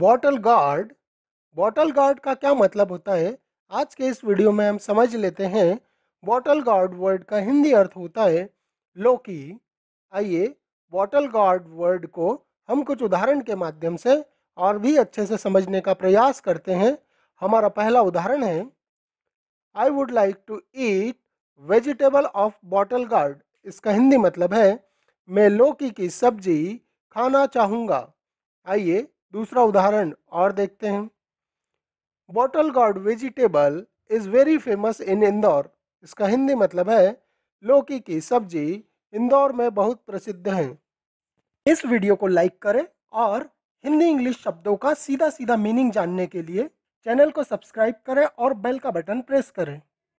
bottle gourd bottle gourd का क्या मतलब होता है आज के इस वीडियो में हम समझ लेते हैं बॉटल गार्ड वर्ड का हिंदी अर्थ होता है लोकी आइए बॉटल गार्ड वर्ड को हम कुछ उदाहरण के माध्यम से और भी अच्छे से समझने का प्रयास करते हैं हमारा पहला उदाहरण है I would like to eat vegetable of bottle gourd इसका हिंदी मतलब है मैं लौकी की सब्जी खाना चाहूँगा आइए दूसरा उदाहरण और देखते हैं bottle gourd vegetable is very famous in Indore इसका हिंदी मतलब है लौकी की सब्जी इंदौर में बहुत प्रसिद्ध है इस वीडियो को लाइक करें और हिंदी इंग्लिश शब्दों का सीधा सीधा मीनिंग जानने के लिए चैनल को सब्सक्राइब करें और बेल का बटन प्रेस करें